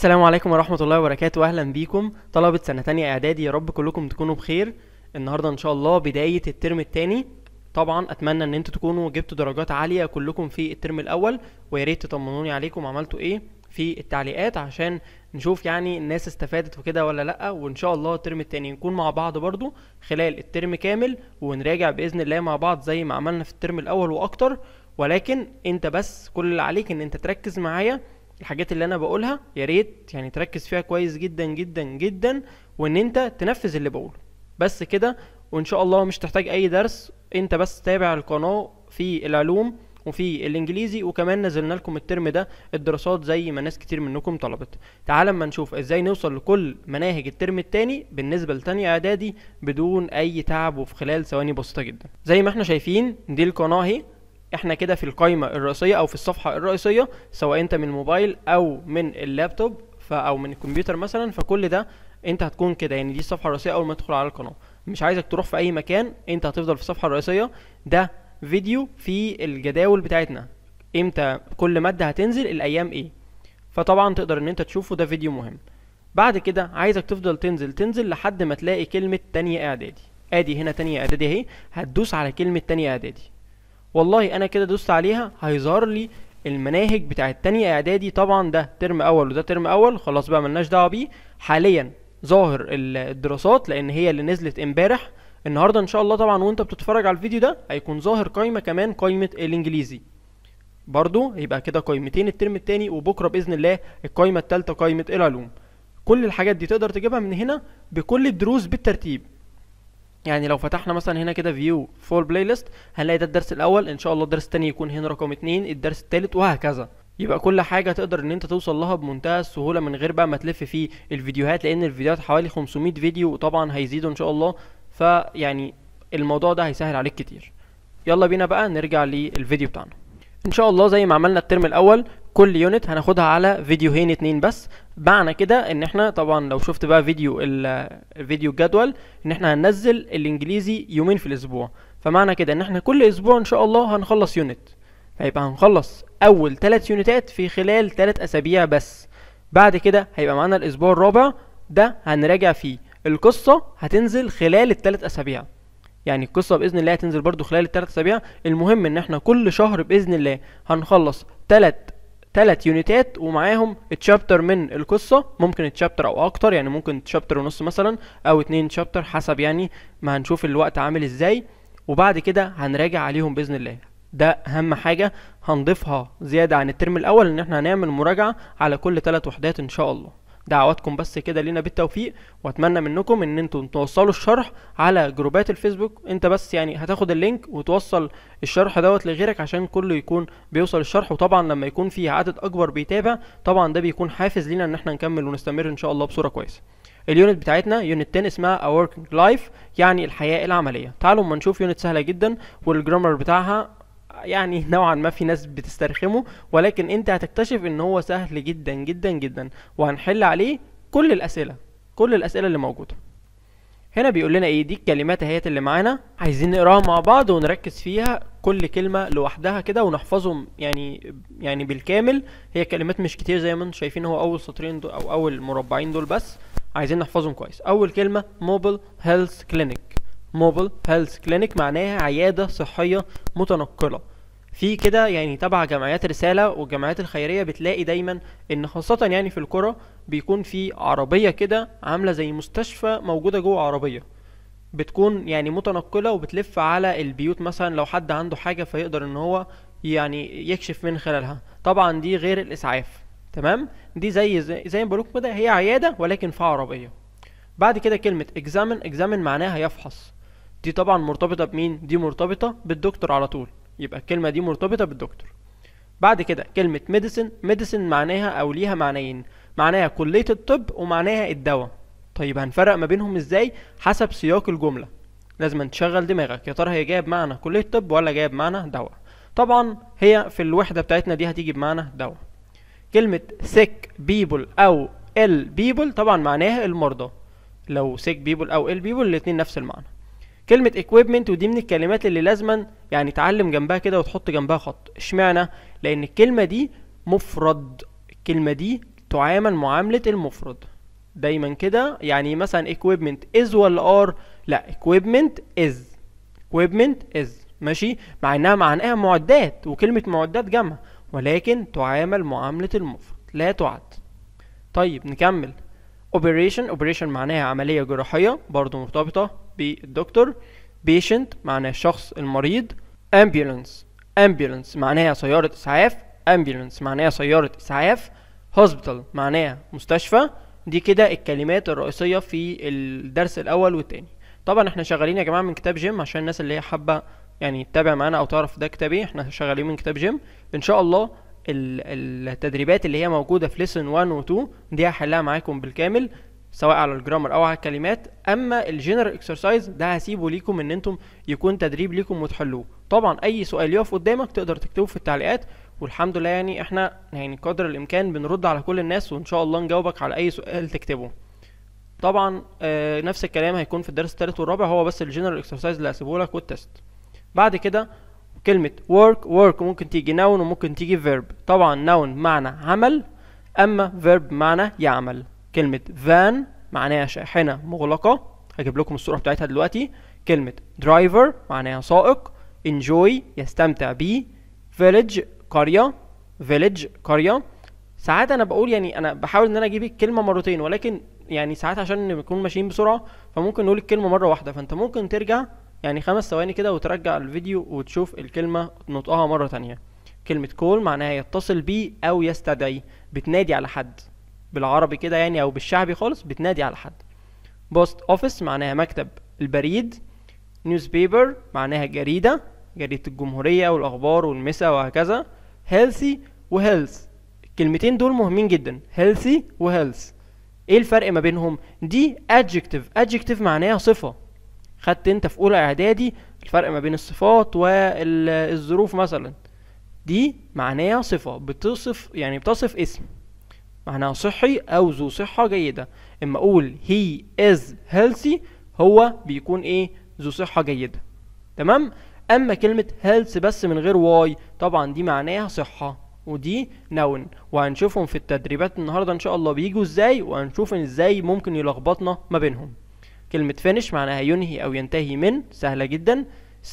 السلام عليكم ورحمة الله وبركاته أهلا بيكم طلبة سنة تانية إعدادي يا رب كلكم تكونوا بخير النهاردة إن شاء الله بداية الترم التاني طبعا أتمنى إن أنتوا تكونوا جبتوا درجات عالية كلكم في الترم الأول ويا ريت تطمنوني عليكم عملتوا إيه في التعليقات عشان نشوف يعني الناس استفادت وكده ولا لأ وإن شاء الله الترم التاني نكون مع بعض برضو خلال الترم كامل ونراجع بإذن الله مع بعض زي ما عملنا في الترم الأول وأكتر ولكن أنت بس كل اللي عليك إن أنت تركز معايا الحاجات اللي انا بقولها يا ريت يعني تركز فيها كويس جدا جدا جدا وان انت تنفذ اللي بقوله بس كده وان شاء الله مش تحتاج اي درس انت بس تابع القناه في العلوم وفي الانجليزي وكمان نزلنا لكم الترم ده الدراسات زي ما ناس كتير منكم طلبت تعال اما نشوف ازاي نوصل لكل مناهج الترم الثاني بالنسبه لتانية اعدادي بدون اي تعب وفي خلال ثواني بسيطه جدا زي ما احنا شايفين دي القناه اهي احنا كده في القائمة الرئيسية او في الصفحة الرئيسية سواء انت من الموبايل او من اللابتوب او من الكمبيوتر مثلا فكل ده انت هتكون كده يعني دي الصفحة الرئيسية اول ما تدخل على القناة مش عايزك تروح في اي مكان انت هتفضل في الصفحة الرئيسية ده فيديو في الجداول بتاعتنا امتى كل مادة هتنزل الايام ايه فطبعا تقدر ان انت تشوفه ده فيديو مهم بعد كده عايزك تفضل تنزل تنزل لحد ما تلاقي كلمة تانية اعدادي ادي هنا تانية اعدادي اهي هتدوس على كلمة تانية اعدادي والله انا كده دوست عليها هيظهر لي المناهج بتاعه تانية اعدادي طبعا ده ترم اول وده ترم اول خلاص بقى ملناش دعوه بيه حاليا ظاهر الدراسات لان هي اللي نزلت امبارح النهارده ان شاء الله طبعا وانت بتتفرج على الفيديو ده هيكون ظاهر قائمه كمان قائمه الانجليزي برضو يبقى كده قائمتين الترم التاني وبكره باذن الله القائمه الثالثه قائمه العلوم كل الحاجات دي تقدر تجيبها من هنا بكل الدروس بالترتيب يعني لو فتحنا مثلا هنا كده فيو فول بلاي ليست هنلاقي ده الدرس الاول ان شاء الله الدرس التاني يكون هنا رقم اتنين الدرس التالت وهكذا يبقى كل حاجة تقدر ان انت توصل لها بمنتهى السهولة من غير بقى ما تلف في الفيديوهات لان الفيديوهات حوالي 500 فيديو وطبعا هيزيدوا ان شاء الله فيعني الموضوع ده هيسهل عليك كتير يلا بينا بقى نرجع للفيديو بتاعنا ان شاء الله زي ما عملنا الترم الاول كل يونت هناخدها على فيديوهين اتنين بس معنى كده ان احنا طبعا لو شفت بقى فيديو الفيديو الجدول ان احنا هننزل الانجليزي يومين في الاسبوع فمعنى كده ان احنا كل اسبوع ان شاء الله هنخلص يونت فيبقى هنخلص اول ثلاث يونتات في خلال ثلاث اسابيع بس بعد كده هيبقى معانا الاسبوع الرابع ده هنراجع فيه القصه هتنزل خلال الثلاث اسابيع يعني القصه باذن الله هتنزل برضو خلال الثلاث اسابيع المهم ان احنا كل شهر باذن الله هنخلص ثلاث ثلاث يونتات ومعاهم تشابتر من القصه ممكن تشابتر او اكتر يعني ممكن تشابتر ونص مثلا او اتنين تشابتر حسب يعني ما هنشوف الوقت عامل ازاي وبعد كده هنراجع عليهم باذن الله ده اهم حاجه هنضيفها زياده عن الترم الاول ان احنا هنعمل مراجعه على كل ثلاث وحدات ان شاء الله دعواتكم بس كده لينا بالتوفيق واتمنى منكم ان انتم توصلوا الشرح على جروبات الفيسبوك انت بس يعني هتاخد اللينك وتوصل الشرح دوت لغيرك عشان كله يكون بيوصل الشرح وطبعا لما يكون في عدد اكبر بيتابع طبعا ده بيكون حافز لينا ان احنا نكمل ونستمر ان شاء الله بصوره كويسه اليونت بتاعتنا يونت 10 اسمها A Working Life يعني الحياة العملية تعالوا اما نشوف يونت سهلة جدا والجرامر بتاعها يعني نوعا ما في ناس بتسترخمه ولكن انت هتكتشف ان هو سهل جدا جدا جدا وهنحل عليه كل الاسئله كل الاسئله اللي موجوده هنا بيقول لنا ايه دي الكلمات اهيت اللي معانا عايزين نقراها مع بعض ونركز فيها كل كلمه لوحدها كده ونحفظهم يعني يعني بالكامل هي كلمات مش كتير زي ما انتم شايفين هو اول سطرين دول او اول مربعين دول بس عايزين نحفظهم كويس اول كلمه موبل هيلث كلينيك موبل هيلث كلينيك معناها عيادة صحية متنقلة في كده يعني تبع جمعيات رسالة والجمعيات الخيرية بتلاقي دايما ان خاصة يعني في الكره بيكون في عربية كده عاملة زي مستشفى موجودة جوه عربية بتكون يعني متنقلة وبتلف على البيوت مثلا لو حد عنده حاجة فيقدر ان هو يعني يكشف من خلالها طبعا دي غير الاسعاف تمام دي زي زي, زي ما بقولك كده هي عيادة ولكن في عربية بعد كده كلمة examine examine معناها يفحص دي طبعا مرتبطة بمين دي مرتبطة بالدكتور على طول يبقى الكلمة دي مرتبطة بالدكتور بعد كده كلمة ميديسن ميديسن معناها أو ليها معنيين معناها كلية الطب ومعناها الدواء طيب هنفرق ما بينهم ازاي حسب سياق الجملة لازم تشغل دماغك يا ترى هي جاية بمعنى كلية طب ولا جاية بمعنى دواء طبعا هي في الوحدة بتاعتنا دي هتيجي بمعنى دواء كلمة سيك بيبل أو ال بيبل طبعا معناها المرضى لو سيك بيبل أو ال بيبل الاتنين نفس المعنى كلمه equipment ودي من الكلمات اللي لازما يعني تعلم جنبها كده وتحط جنبها خط اشمعنى لان الكلمه دي مفرد الكلمه دي تعامل معامله المفرد دايما كده يعني مثلا equipment is ولا are لا equipment is equipment is ماشي مع انها معناها معدات وكلمه معدات جمع ولكن تعامل معامله المفرد لا تعد طيب نكمل operation operation معناها عمليه جراحيه برضو مرتبطه بالدكتور بيشنت معناه شخص المريض ambulance ambulance معناها سيارة إسعاف ambulance معناها سيارة إسعاف hospital معناها مستشفى دي كده الكلمات الرئيسية في الدرس الأول والتاني طبعا احنا شغالين يا جماعة من كتاب جيم عشان الناس اللي هي حابة يعني تتابع معانا أو تعرف ده كتاب ايه احنا شغالين من كتاب جيم إن شاء الله التدريبات اللي هي موجودة في ليسن 1 و 2 دي هحلها معاكم بالكامل سواء على الجرامر او على الكلمات اما الجنرال اكسرسايز ده هسيبه ليكم ان انتم يكون تدريب ليكم وتحلوه طبعا اي سؤال يقف قدامك تقدر تكتبه في التعليقات والحمد لله يعني احنا يعني قدر الامكان بنرد على كل الناس وان شاء الله نجاوبك على اي سؤال تكتبه طبعا آه نفس الكلام هيكون في الدرس الثالث والرابع هو بس الجنرال اكسرسايز اللي هسيبه لك والتست بعد كده كلمة work work ممكن تيجي noun وممكن تيجي verb طبعا noun معنى عمل أما verb معنى يعمل كلمة فان معناها شاحنة مغلقة هجيب لكم الصورة بتاعتها دلوقتي كلمة درايفر معناها سائق انجوي يستمتع بي فيليج قرية فيليج قرية ساعات انا بقول يعني انا بحاول ان انا اجيب الكلمة مرتين ولكن يعني ساعات عشان نكون ماشيين بسرعة فممكن نقول الكلمة مرة واحدة فانت ممكن ترجع يعني خمس ثواني كده وترجع الفيديو وتشوف الكلمة نطقها مرة تانية كلمة كول معناها يتصل بي أو يستدعي بتنادي على حد بالعربي كده يعني او بالشعبي خالص بتنادي على حد بوست اوفيس معناها مكتب البريد نيوز بيبر معناها جريده جريده الجمهوريه والاخبار والمسا وهكذا هيلثي وهيلث الكلمتين دول مهمين جدا هيلثي وهيلث ايه الفرق ما بينهم دي ادجكتيف ادجكتيف معناها صفه خدت انت في اولى اعدادي الفرق ما بين الصفات والظروف مثلا دي معناها صفه بتصف يعني بتصف اسم معناها صحي او ذو صحة جيدة اما اقول he is healthy هو بيكون ايه ذو صحة جيدة تمام اما كلمة health بس من غير واي طبعا دي معناها صحة ودي نون وهنشوفهم في التدريبات النهاردة ان شاء الله بيجوا ازاي وهنشوف ازاي ممكن يلخبطنا ما بينهم كلمة finish معناها ينهي او ينتهي من سهلة جدا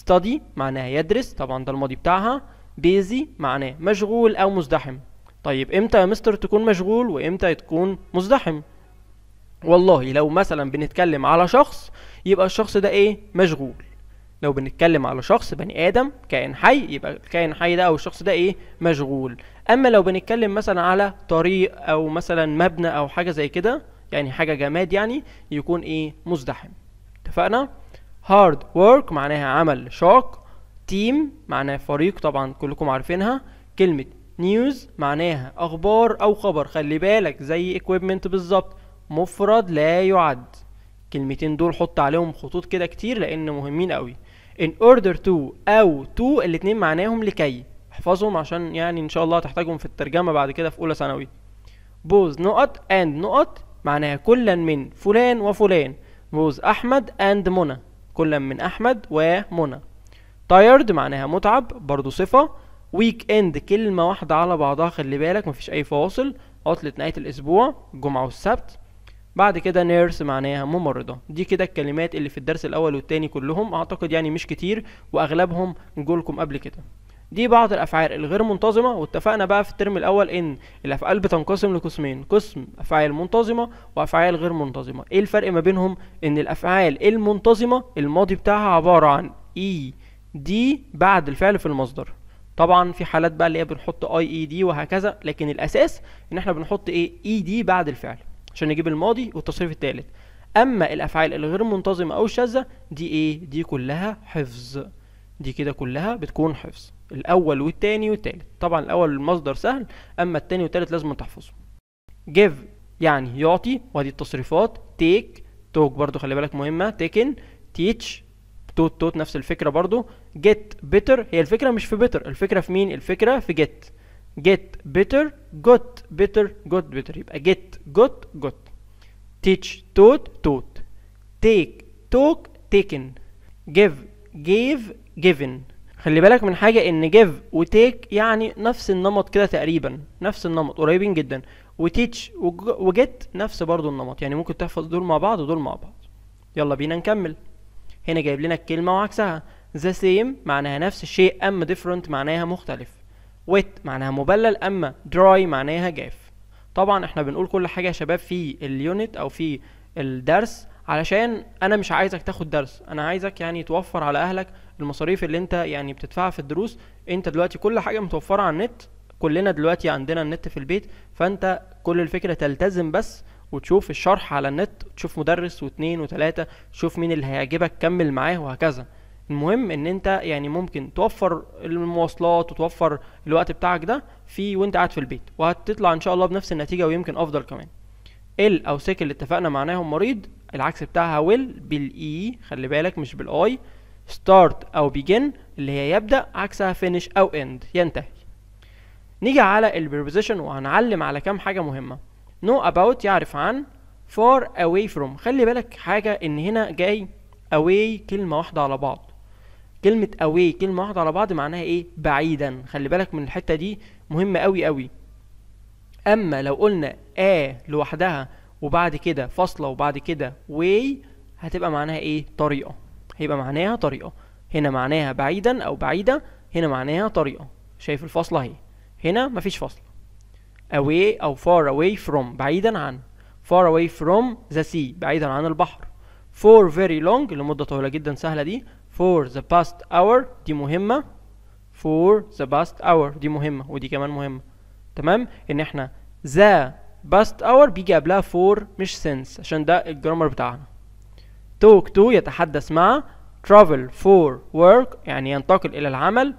study معناها يدرس طبعا ده الماضي بتاعها busy معناه مشغول او مزدحم طيب امتى يا مستر تكون مشغول وامتى تكون مزدحم والله لو مثلا بنتكلم على شخص يبقى الشخص ده ايه مشغول لو بنتكلم على شخص بني ادم كائن حي يبقى الكائن حي ده او الشخص ده ايه مشغول اما لو بنتكلم مثلا على طريق او مثلا مبنى او حاجه زي كده يعني حاجه جماد يعني يكون ايه مزدحم اتفقنا هارد ورك معناها عمل شاق تيم معناها فريق طبعا كلكم عارفينها كلمه نيوز معناها اخبار او خبر خلي بالك زي equipment بالظبط مفرد لا يعد الكلمتين دول حط عليهم خطوط كده كتير لان مهمين قوي in order to او to الاتنين معناهم لكي احفظهم عشان يعني ان شاء الله هتحتاجهم في الترجمه بعد كده في اولى ثانوي بوز نقط اند نقط معناها كلا من فلان وفلان بوز احمد اند منى كلا من احمد ومنى tired معناها متعب برضو صفه ويك اند كلمه واحده على بعضها خلي بالك مفيش اي فواصل عطله نهايه الاسبوع الجمعه والسبت بعد كده نيرس معناها ممرضه دي كده الكلمات اللي في الدرس الاول والتاني كلهم اعتقد يعني مش كتير واغلبهم جولكم قبل كده دي بعض الافعال الغير منتظمه واتفقنا بقى في الترم الاول ان الافعال بتنقسم لقسمين قسم افعال منتظمه وافعال غير منتظمه ايه الفرق ما بينهم ان الافعال المنتظمه الماضي بتاعها عباره عن اي e دي بعد الفعل في المصدر طبعا في حالات بقى اللي هي بنحط اي اي دي وهكذا لكن الاساس ان احنا بنحط ايه اي e دي بعد الفعل عشان نجيب الماضي والتصريف الثالث اما الافعال الغير منتظمه او الشاذه دي ايه دي كلها حفظ دي كده كلها بتكون حفظ الاول والثاني والثالث طبعا الاول المصدر سهل اما الثاني والثالث لازم تحفظه جيف يعني يعطي وادي التصريفات تيك توك برضو خلي بالك مهمه تيكن تيتش توت توت نفس الفكره برضو جيت بيتر هي الفكرة مش في بيتر الفكرة في مين الفكرة في جيت جيت بيتر جوت بيتر جوت بيتر يبقى جيت جوت جوت تيتش توت توت تيك توك تيكن جيف جيف جيفن خلي بالك من حاجة ان جيف وتيك يعني نفس النمط كده تقريبا نفس النمط قريبين جدا وتيتش وجيت نفس برضو النمط يعني ممكن تحفظ دول مع بعض ودول مع بعض يلا بينا نكمل هنا جايب لنا الكلمة وعكسها ذا سيم معناها نفس الشيء أما different معناها مختلف wet معناها مبلل أما dry معناها جاف طبعا احنا بنقول كل حاجة يا شباب في اليونت أو في الدرس علشان انا مش عايزك تاخد درس انا عايزك يعني توفر على اهلك المصاريف اللي انت يعني بتدفعها في الدروس انت دلوقتي كل حاجه متوفره على النت كلنا دلوقتي عندنا النت في البيت فانت كل الفكره تلتزم بس وتشوف الشرح على النت تشوف مدرس واتنين وتلاته تشوف مين اللي هيعجبك كمل معاه وهكذا المهم ان انت يعني ممكن توفر المواصلات وتوفر الوقت بتاعك ده في وانت قاعد في البيت وهتطلع ان شاء الله بنفس النتيجه ويمكن افضل كمان ال او سيك اللي اتفقنا معناهم مريض العكس بتاعها ويل بالاي خلي بالك مش بالاي ستارت او بيجن اللي هي يبدا عكسها فينش او اند ينتهي نيجي على البريبوزيشن وهنعلم على كام حاجه مهمه نو اباوت يعرف عن far away from خلي بالك حاجه ان هنا جاي away كلمه واحده على بعض كلمة away كلمة واحدة على بعض معناها ايه بعيدا خلي بالك من الحتة دي مهمة قوي قوي اما لو قلنا a لوحدها وبعد كده فاصلة وبعد كده way هتبقى معناها ايه طريقة هيبقى معناها طريقة هنا معناها بعيدا او بعيدة هنا معناها طريقة شايف الفاصلة اهي هنا مفيش فاصلة away او far away from بعيدا عن far away from the sea بعيدا عن البحر for very long لمدة طويلة جدا سهلة دي for the past hour دي مهمة for the past hour دي مهمة ودي كمان مهمة تمام ان احنا the past hour بيجي قبلها for مش since عشان ده الجرامر بتاعنا talk to يتحدث مع travel for work يعني ينتقل الى العمل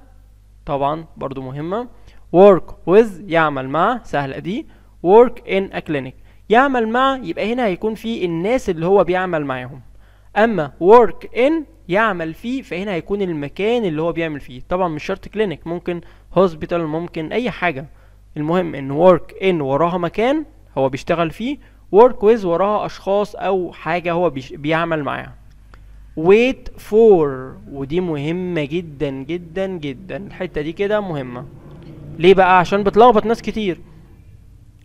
طبعا برضو مهمة work with يعمل مع سهلة دي work in a clinic يعمل مع يبقى هنا هيكون في الناس اللي هو بيعمل معاهم اما work in يعمل فيه فهنا هيكون المكان اللي هو بيعمل فيه طبعا مش شرط كلينيك ممكن هوسبيتال ممكن اي حاجه المهم ان ورك ان وراها مكان هو بيشتغل فيه ورك ويز وراها اشخاص او حاجه هو بيعمل معاها wait for ودي مهمه جدا جدا جدا الحته دي كده مهمه ليه بقى عشان بتلخبط ناس كتير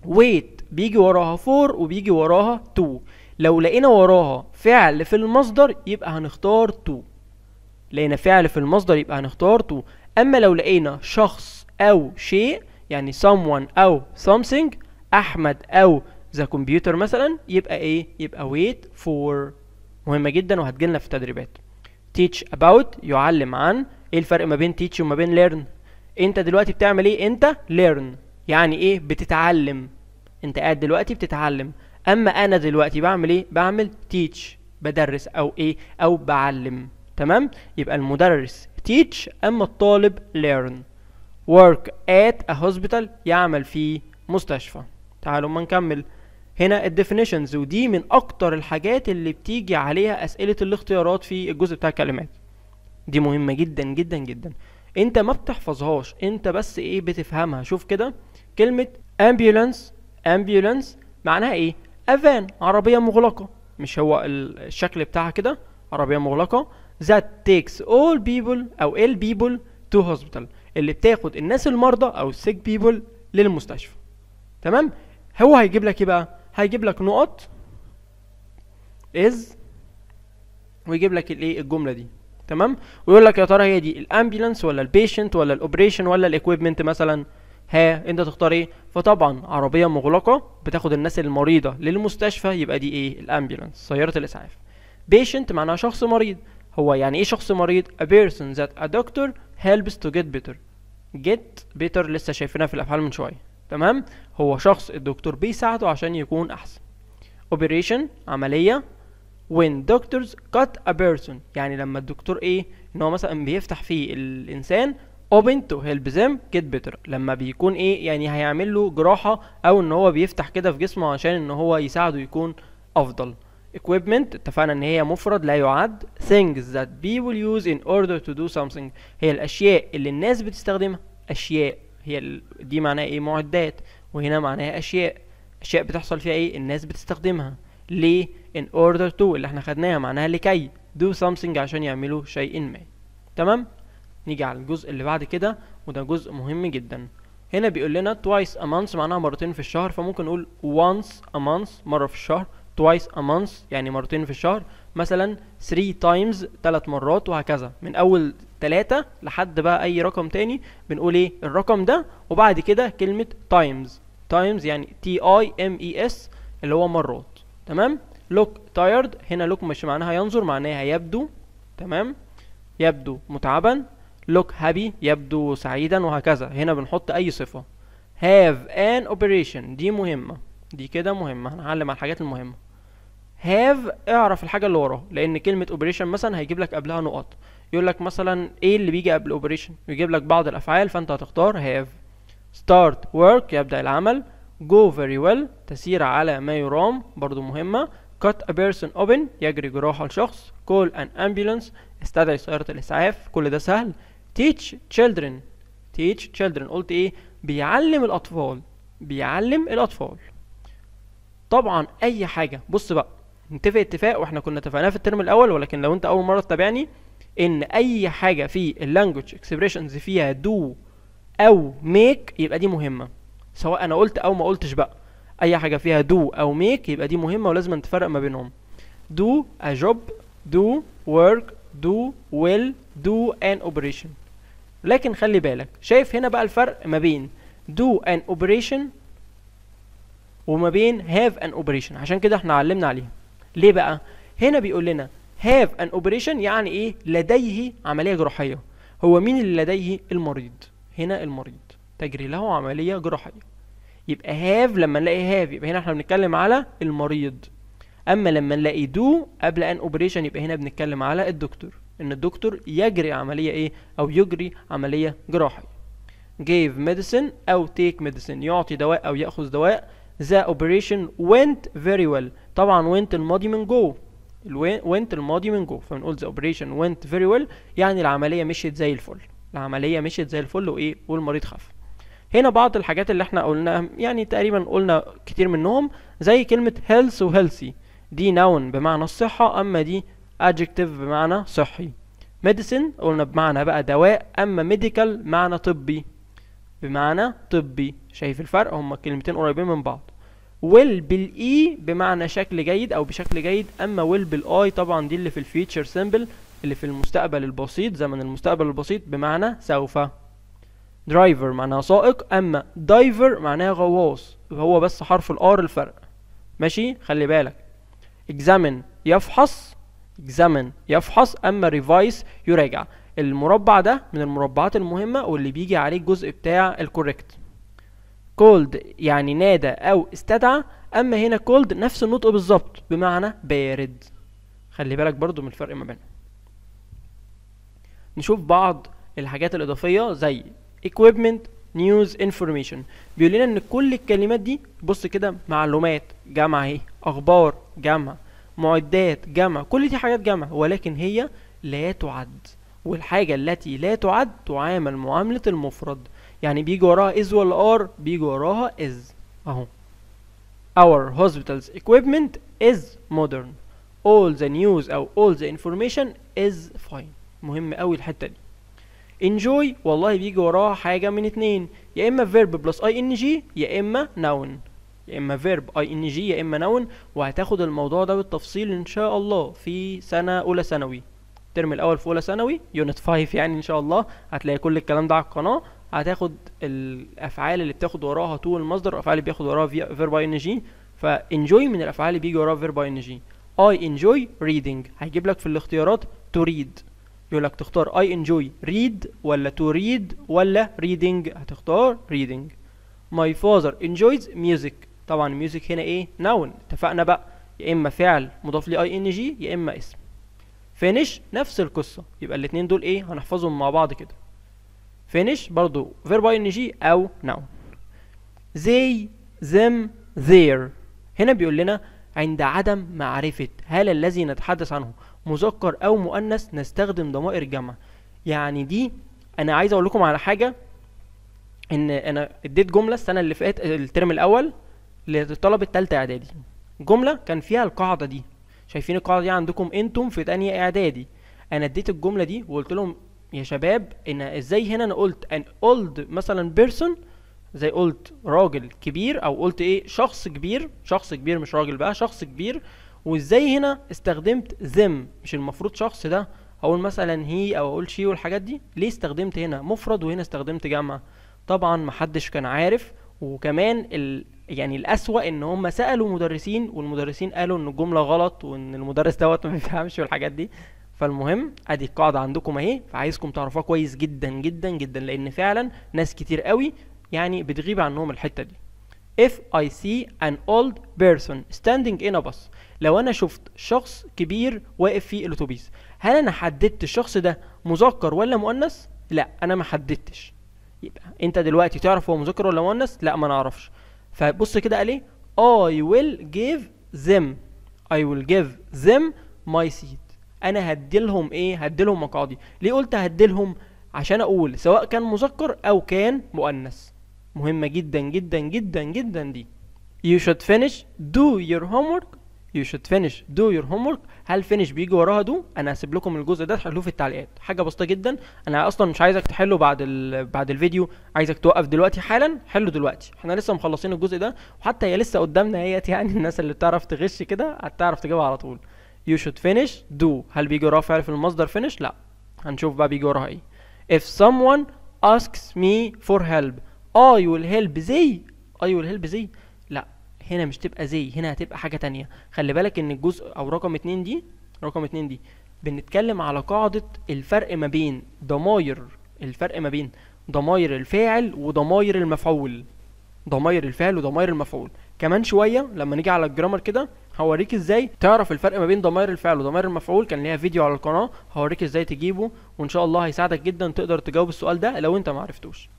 wait بيجي وراها for وبيجي وراها to لو لقينا وراها فعل في المصدر يبقى هنختار تو لقينا فعل في المصدر يبقى هنختار تو اما لو لقينا شخص او شيء يعني someone او something احمد او ذا كمبيوتر مثلا يبقى ايه يبقى wait for مهمه جدا وهتجيلنا في التدريبات teach about يعلم عن ايه الفرق ما بين teach وما بين learn انت دلوقتي بتعمل ايه انت learn يعني ايه بتتعلم انت قاعد دلوقتي بتتعلم اما انا دلوقتي بعمل ايه بعمل تيتش بدرس او ايه او بعلم تمام يبقى المدرس teach اما الطالب learn work at a hospital يعمل في مستشفى تعالوا ما نكمل هنا الديفينيشنز ودي من اكتر الحاجات اللي بتيجي عليها اسئله الاختيارات في الجزء بتاع الكلمات دي مهمه جدا جدا جدا انت ما بتحفظهاش انت بس ايه بتفهمها شوف كده كلمه ambulance ambulance معناها ايه افان عربيه مغلقه مش هو الشكل بتاعها كده عربيه مغلقه that takes all people او ال people to hospital اللي بتاخد الناس المرضى او السيك بيبل للمستشفى تمام هو هيجيب لك ايه بقى هيجيب لك نقط از ويجيب لك الايه الجمله دي تمام ويقول لك يا ترى هي دي الامبيلانس ولا البيشنت ولا الاوبريشن ولا الاكويبمنت مثلا ها انت تختار ايه فطبعا عربيه مغلقه بتاخد الناس المريضه للمستشفى يبقى دي ايه الامبولانس سياره الاسعاف بيشنت معناها شخص مريض هو يعني ايه شخص مريض a person that a doctor helps to get better get better لسه شايفينها في الافعال من شويه تمام هو شخص الدكتور بيساعده عشان يكون احسن operation عمليه when doctors cut a person يعني لما الدكتور ايه ان هو مثلا بيفتح فيه الانسان open to help them get better لما بيكون ايه يعني هيعمل له جراحه او ان هو بيفتح كده في جسمه عشان ان هو يساعده يكون افضل equipment اتفقنا ان هي مفرد لا يعد things that people use in order to do something هي الاشياء اللي الناس بتستخدمها اشياء هي دي معناها ايه معدات وهنا معناها اشياء اشياء بتحصل فيها ايه الناس بتستخدمها ليه in order to اللي احنا خدناها معناها لكي do something عشان يعملوا شيء ما تمام نيجي على الجزء اللي بعد كده وده جزء مهم جدا هنا بيقول لنا twice a month معناها مرتين في الشهر فممكن نقول once a month مرة في الشهر twice a month يعني مرتين في الشهر مثلا three times ثلاث مرات وهكذا من اول ثلاثة لحد بقى اي رقم تاني بنقول ايه الرقم ده وبعد كده كلمة times times يعني تي اي ام اي اس اللي هو مرات تمام look tired هنا look مش معناها ينظر معناها يبدو تمام يبدو متعبا look happy يبدو سعيدا وهكذا هنا بنحط اي صفه have an operation دي مهمه دي كده مهمه هنعلم على الحاجات المهمه have اعرف الحاجه اللي وراها لان كلمه operation مثلا هيجيب لك قبلها نقط يقول لك مثلا ايه اللي بيجي قبل operation يجيب لك بعض الافعال فانت هتختار have start work يبدا العمل go very well تسير على ما يرام برضو مهمه cut a person open يجري جراحه لشخص call an ambulance استدعي سياره الاسعاف كل ده سهل teach children teach children قلت ايه بيعلم الاطفال بيعلم الاطفال طبعا اي حاجه بص بقى نتفق اتفاق واحنا كنا اتفقناه في الترم الاول ولكن لو انت اول مره تتابعني ان اي حاجه في اللانجوج اكسبريشنز فيها دو او ميك يبقى دي مهمه سواء انا قلت او ما قلتش بقى اي حاجه فيها دو او ميك يبقى دي مهمه ولازم تفرق ما بينهم do a job do work do will do ان operation لكن خلي بالك شايف هنا بقى الفرق ما بين do an operation وما بين have an operation عشان كده احنا علمنا عليها ليه بقى هنا بيقول لنا have an operation يعني ايه لديه عمليه جراحيه هو مين اللي لديه المريض هنا المريض تجري له عمليه جراحيه يبقى have لما نلاقي have يبقى هنا احنا بنتكلم على المريض اما لما نلاقي do قبل an operation يبقى هنا بنتكلم على الدكتور ان الدكتور يجري عمليه ايه او يجري عمليه جراحي gave medicine او take medicine يعطي دواء او ياخذ دواء the operation went very well طبعا went الماضي من جو went الماضي من جو فبنقول the operation went very well يعني العمليه مشيت زي الفل العمليه مشيت زي الفل وايه والمريض خف هنا بعض الحاجات اللي احنا قلناها يعني تقريبا قلنا كتير منهم زي كلمه health و healthy دي noun بمعنى الصحه اما دي adjective بمعنى صحي ميديسن قلنا بمعنى بقى دواء اما ميديكال معنى طبي بمعنى طبي شايف الفرق هما كلمتين قريبين من بعض ويل بالاي e بمعنى شكل جيد او بشكل جيد اما ويل بالاي طبعا دي اللي في الفيوتشر سيمبل اللي في المستقبل البسيط زمن المستقبل البسيط بمعنى سوف درايفر معناها سائق اما دايفر معناها غواص هو بس حرف الار الفرق ماشي خلي بالك examine يفحص examine يفحص اما revise يراجع المربع ده من المربعات المهمة واللي بيجي عليه الجزء بتاع الكوريكت كولد يعني نادى او استدعى اما هنا cold نفس النطق بالظبط بمعنى بارد خلي بالك برضو من الفرق ما بينهم نشوف بعض الحاجات الاضافيه زي equipment news information بيقول لنا ان كل الكلمات دي بص كده معلومات جمع اهي اخبار جمع معدات جمع كل دي حاجات جمع ولكن هي لا تعد والحاجة التي لا تعد تعامل معاملة المفرد يعني بيجي وراها is ولا ار بيجي وراها is اهو our hospital's equipment is modern all the news او all the information is fine مهم قوي الحتة دي enjoy والله بيجي وراها حاجة من اتنين يا اما verb plus ing يا اما noun يا اما فيرب اي ان جي يا اما نون وهتاخد الموضوع ده بالتفصيل ان شاء الله في سنه اولى ثانوي الترم الاول في اولى ثانوي يونت 5 يعني ان شاء الله هتلاقي كل الكلام ده على القناه هتاخد الافعال اللي بتاخد وراها تو المصدر والافعال اللي بياخد وراها فيرب اي ان جي فانجوي من الافعال اللي بيجي وراها فيرب اي ان جي اي انجوي ريدنج هيجيب لك في الاختيارات تو ريد يقول لك تختار اي انجوي ريد ولا تو ريد ولا ريدنج هتختار ريدنج ماي فاذر انجويز ميوزك طبعا الميوزك هنا ايه نون اتفقنا بقى يا اما فعل مضاف لي اي ان جي يا اما اسم فينش نفس القصه يبقى الاثنين دول ايه هنحفظهم مع بعض كده فينش برضو فيرب اي ان جي او نون زي them their هنا بيقول لنا عند عدم معرفة هل الذي نتحدث عنه مذكر أو مؤنث نستخدم ضمائر جمع يعني دي أنا عايز أقول لكم على حاجة إن أنا اديت جملة السنة اللي فاتت الترم الأول للطلب الثالثه اعدادي جملة كان فيها القاعدة دي شايفين القاعدة دي عندكم انتم في تانية اعدادي انا اديت الجملة دي وقلت لهم يا شباب ان ازاي هنا انا قلت ان اولد مثلا بيرسون زي قلت راجل كبير او قلت ايه شخص كبير شخص كبير مش راجل بقى شخص كبير وازاي هنا استخدمت ذم مش المفروض شخص ده اقول مثلا هي او اقول شي والحاجات دي ليه استخدمت هنا مفرد وهنا استخدمت جمع طبعا محدش كان عارف وكمان ال يعني الأسوأ ان هم سالوا مدرسين والمدرسين قالوا ان الجمله غلط وان المدرس دوت ما بيفهمش والحاجات دي فالمهم ادي القاعده عندكم اهي فعايزكم تعرفوها كويس جدا جدا جدا لان فعلا ناس كتير قوي يعني بتغيب عنهم الحته دي if I see an old person standing in a bus لو انا شفت شخص كبير واقف في الاتوبيس هل انا حددت الشخص ده مذكر ولا مؤنث لا انا ما حددتش يبقى انت دلوقتي تعرف هو مذكر ولا مؤنث لا ما نعرفش فبص كده قال ايه I will give them I will give them my seat انا هديلهم ايه هديلهم مقعدي ليه قلت هديلهم عشان اقول سواء كان مذكر او كان مؤنث مهمه جدا جدا جدا جدا دي you should finish do your homework يو شود فينيش دو يور هوم ورك هل فينيش بيجي وراها دو انا هسيب لكم الجزء ده تحلوه في التعليقات حاجه بسيطه جدا انا اصلا مش عايزك تحله بعد ال... بعد الفيديو عايزك توقف دلوقتي حالا حله دلوقتي احنا لسه مخلصين الجزء ده وحتى هي لسه قدامنا اهيت يعني الناس اللي بتعرف تغش كده هتعرف تجيبها على طول يو شود فينيش دو هل بيجي وراها فعل في المصدر فينيش لا هنشوف بقى بيجي وراها ايه if someone asks me for help I will help they I will help they هنا مش تبقى زي هنا هتبقى حاجه تانية خلي بالك ان الجزء او رقم اتنين دي رقم اتنين دي بنتكلم على قاعده الفرق ما بين ضماير الفرق ما بين ضماير الفاعل وضماير المفعول ضماير الفعل وضماير المفعول كمان شويه لما نيجي على الجرامر كده هوريك ازاي تعرف الفرق ما بين ضمائر الفعل وضمائر المفعول كان ليها فيديو على القناه هوريك ازاي تجيبه وان شاء الله هيساعدك جدا تقدر تجاوب السؤال ده لو انت ما عرفتوش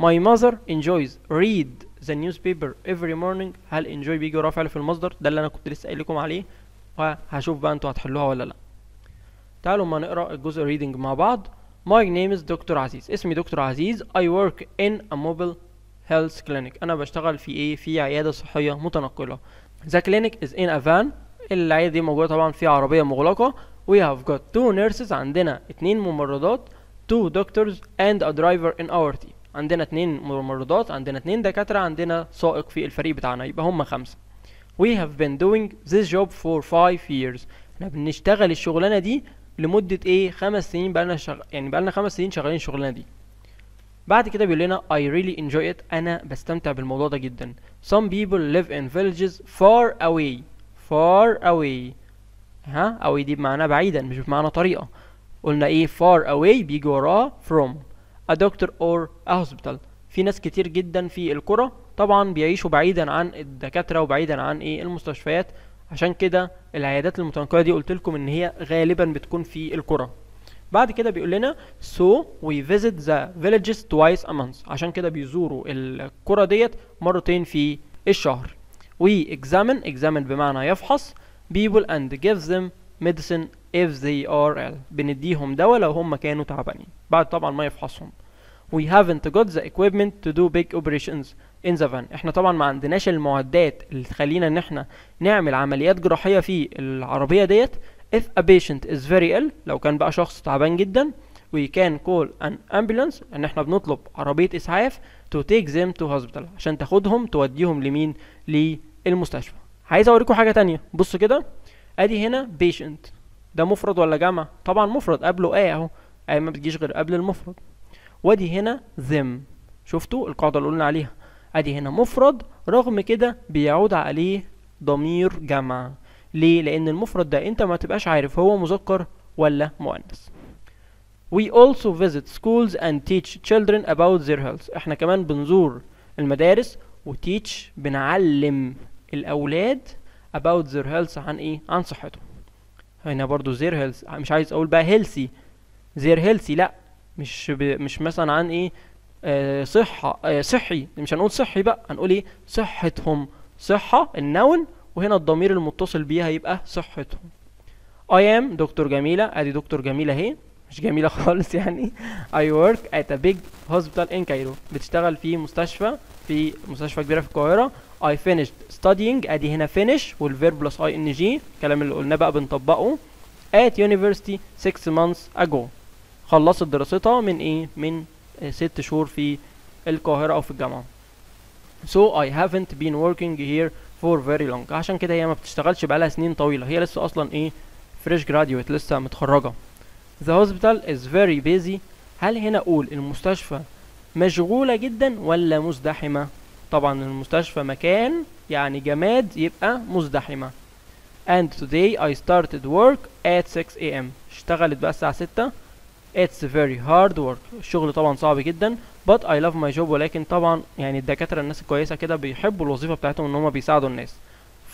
My mother enjoys read the newspaper every morning هل enjoy بيجي ورافع في المصدر ده اللي انا كنت لسه قايل لكم عليه وهشوف بقى انتوا هتحلوها ولا لا تعالوا ما نقرا الجزء ريدنج مع بعض My name is دكتور عزيز اسمي دكتور عزيز I work in a mobile health clinic انا بشتغل في ايه في عياده صحيه متنقله The clinic is in a van العياده دي موجوده طبعا في عربيه مغلقه We have got two nurses عندنا اتنين ممرضات two doctors and a driver in our team عندنا اتنين ممرضات عندنا اتنين دكاترة عندنا سائق في الفريق بتاعنا يبقى هما خمسة we have been doing this job for five years احنا بنشتغل الشغلانة دي لمدة ايه خمس سنين بقالنا شغ... يعني بقالنا خمس سنين شغالين الشغلانة دي بعد كده بيقول لنا I really enjoy it أنا بستمتع بالموضوع ده جدا Some people live in villages far away far away ها away دي بمعنى بعيدا مش بمعنى طريقة قلنا ايه far away بيجي وراه from a doctor or a hospital في ناس كتير جدا في القرى طبعا بيعيشوا بعيدا عن الدكاترة وبعيدا عن ايه المستشفيات عشان كده العيادات المتنقلة دي قلت لكم ان هي غالبا بتكون في القرى بعد كده بيقول لنا so we visit the villages twice a month عشان كده بيزوروا القرى ديت مرتين في الشهر we examine examine بمعنى يفحص people and give them medicine if they are ill بنديهم دواء لو هم كانوا تعبانين بعد طبعا ما يفحصهم we haven't got the equipment to do big operations in the van احنا طبعا ما عندناش المعدات اللي تخلينا ان احنا نعمل عمليات جراحيه في العربيه ديت if a patient is very ill لو كان بقى شخص تعبان جدا we can call an ambulance ان احنا بنطلب عربيه اسعاف to take them to hospital عشان تاخدهم توديهم لمين للمستشفى عايز اوريكم حاجه تانية بصوا كده ادي هنا بيشنت ده مفرد ولا جمع طبعا مفرد قبله ايه اهو ايه ما بتجيش غير قبل المفرد وادي هنا ذم شفتوا القاعده اللي قلنا عليها ادي هنا مفرد رغم كده بيعود عليه ضمير جمع ليه لان المفرد ده انت ما تبقاش عارف هو مذكر ولا مؤنث We also visit schools and teach children about their health. احنا كمان بنزور المدارس وتيتش بنعلم الأولاد about their health عن ايه عن صحته هنا برضو their health مش عايز اقول بقى healthy their healthy لا مش ب... مش مثلا عن ايه آه صحة آه صحي مش هنقول صحي بقى هنقول ايه صحتهم صحة النون وهنا الضمير المتصل بيها هيبقى صحتهم I am دكتور جميلة ادي دكتور جميلة اهي مش جميلة خالص يعني I work at a big hospital in Cairo بتشتغل في مستشفى في مستشفى كبيرة في القاهرة I finished studying ادي هنا finish والverb plus ing الكلام اللي قلناه بقى بنطبقه at university 6 months ago خلصت دراستها من ايه من آه، ست شهور في القاهرة او في الجامعة so I haven't been working here for very long عشان كده هي ما بتشتغلش بقالها سنين طويلة هي لسه اصلا ايه فريش graduate لسه متخرجة the hospital is very busy هل هنا اقول المستشفى مشغولة جدا ولا مزدحمة طبعا المستشفى مكان يعني جماد يبقى مزدحمة and today I started work at 6 a.m. اشتغلت بقى الساعة 6 it's very hard work الشغل طبعا صعب جدا but I love my job ولكن طبعا يعني الدكاترة الناس الكويسة كده بيحبوا الوظيفة بتاعتهم ان هم بيساعدوا الناس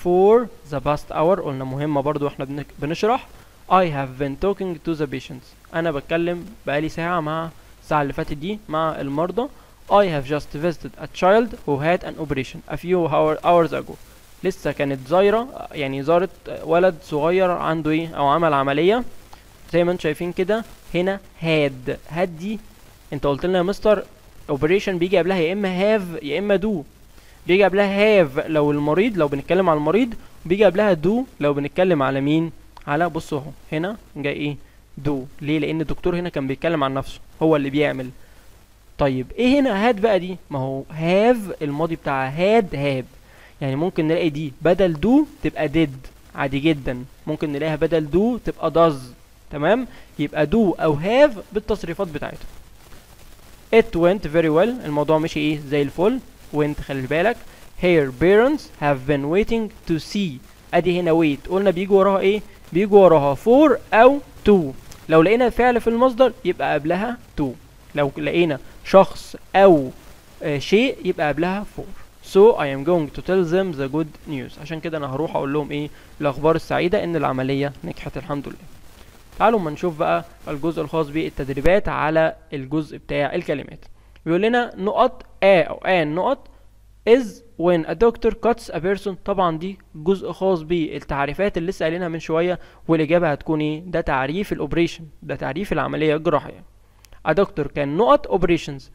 for the past hour قلنا مهمة برضو واحنا بنشرح I have been talking to the patients انا بتكلم بقالي ساعة مع الساعة اللي فاتت دي مع المرضى I have just visited a child who had an operation a few hours ago لسه كانت زايرة يعني زارت ولد صغير عنده ايه او عمل عملية زي ما انتم شايفين كده هنا هاد هاد دي انت قلت لنا يا مستر اوبريشن بيجي قبلها يا اما هاف يا اما دو بيجي قبلها هاف لو المريض لو بنتكلم على المريض بيجي قبلها دو لو بنتكلم على مين على بصوا اهو هنا جاي ايه دو ليه لان الدكتور هنا كان بيتكلم عن نفسه هو اللي بيعمل طيب ايه هنا هاد بقى دي ما هو هاف الماضي بتاعها هاد هاب يعني ممكن نلاقي دي بدل دو تبقى ديد عادي جدا ممكن نلاقيها بدل دو تبقى داز تمام يبقى دو او هاف بالتصريفات بتاعتهم ات وينت فيري ويل الموضوع مشي ايه زي الفل وينت خلي بالك هير بيرنتس هاف بين ويتنج تو سي ادي هنا ويت قلنا بيجي وراها ايه بيجي وراها فور او تو لو لقينا فعل في المصدر يبقى قبلها تو لو لقينا شخص او آه، شيء يبقى قبلها فور so I am going to tell them the good news عشان كده انا هروح اقول لهم ايه الاخبار السعيده ان العمليه نجحت الحمد لله تعالوا اما نشوف بقى الجزء الخاص بالتدريبات على الجزء بتاع الكلمات بيقول لنا نقط ا او ان نقط is when a doctor cuts a person طبعا دي جزء خاص بالتعريفات اللي لسه قايلينها من شويه والاجابه هتكون ايه ده تعريف الاوبريشن ده تعريف العمليه الجراحيه دكتور كان نقط اوبريشنز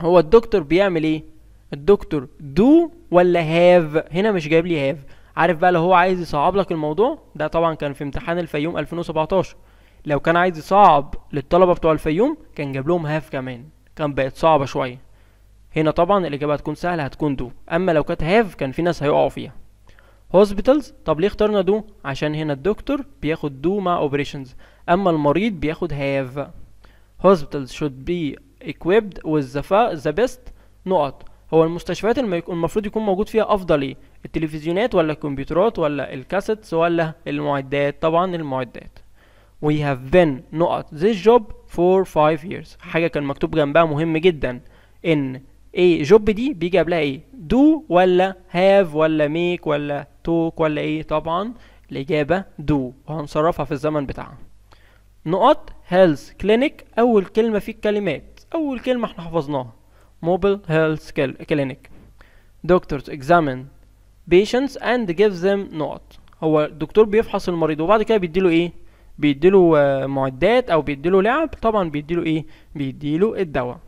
هو الدكتور بيعمل ايه الدكتور دو ولا هاف هنا مش جايب لي هاف عارف بقى لو هو عايز يصعب لك الموضوع ده طبعا كان في امتحان الفيوم 2017 لو كان عايز يصعب للطلبه بتوع الفيوم كان جاب لهم هاف كمان كان بقت صعبه شويه هنا طبعا الاجابه هتكون سهله هتكون دو اما لو كانت هاف كان في ناس هيقعوا فيها هوسبيتالز طب ليه اخترنا دو عشان هنا الدكتور بياخد دو مع اوبريشنز اما المريض بياخد هاف hospitals should be equipped with the, the best نقط هو المستشفيات المفروض يكون موجود فيها افضل ايه التلفزيونات ولا الكمبيوترات ولا الكاسيتس ولا المعدات طبعا المعدات we have been نقط this job for five years حاجة كان مكتوب جنبها مهم جدا ان ايه جوب دي بيجي قبلها ايه do ولا have ولا make ولا talk ولا ايه طبعا الإجابة do وهنصرفها في الزمن بتاعها نقط هيلث كلينيك اول كلمه في الكلمات اول كلمه احنا حفظناها موبل هيلث كلينيك دكتورز اكزامين patients and give them نوت هو الدكتور بيفحص المريض وبعد كده بيديله ايه بيديله آه، معدات او بيديله لعب طبعا بيديله ايه بيديله الدواء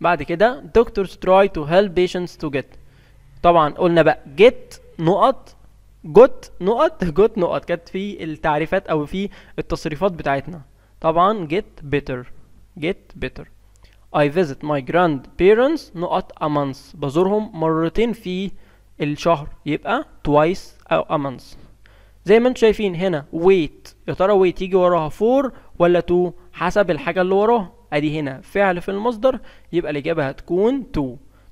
بعد كده doctors try to help patients to get طبعا قلنا بقى get نقط جوت نقط جوت نقط كانت في التعريفات او في التصريفات بتاعتنا طبعا get better get اي I visit my grandparents نقط a month بزورهم مرتين في الشهر يبقى twice أو a month زي ما انتم شايفين هنا wait يا ترى wait يجي وراها for ولا to حسب الحاجة اللي وراها ادي هنا فعل في المصدر يبقى الإجابة هتكون to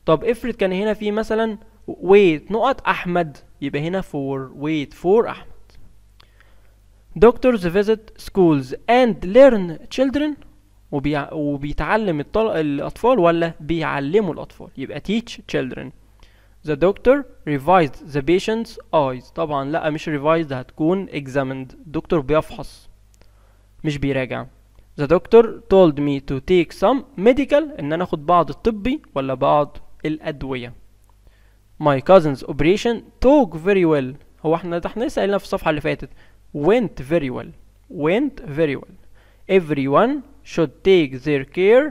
طب افرض كان هنا في مثلا ويت نقط احمد يبقى هنا فور ويت فور احمد دكتورز فيزيت سكولز اند ليرن تشيلدرن وبيتعلم الطل... الأطفال ولا بيعلموا الأطفال يبقى teach children the doctor revised the patient's eyes طبعا لا مش revised هتكون examined دكتور بيفحص مش بيراجع the doctor told me to take some medical ان انا اخد بعض الطبي ولا بعض الأدوية my cousin's operation took very well هو احنا ده احنا لسه قايلينها في الصفحه اللي فاتت went very well went very well everyone should take their care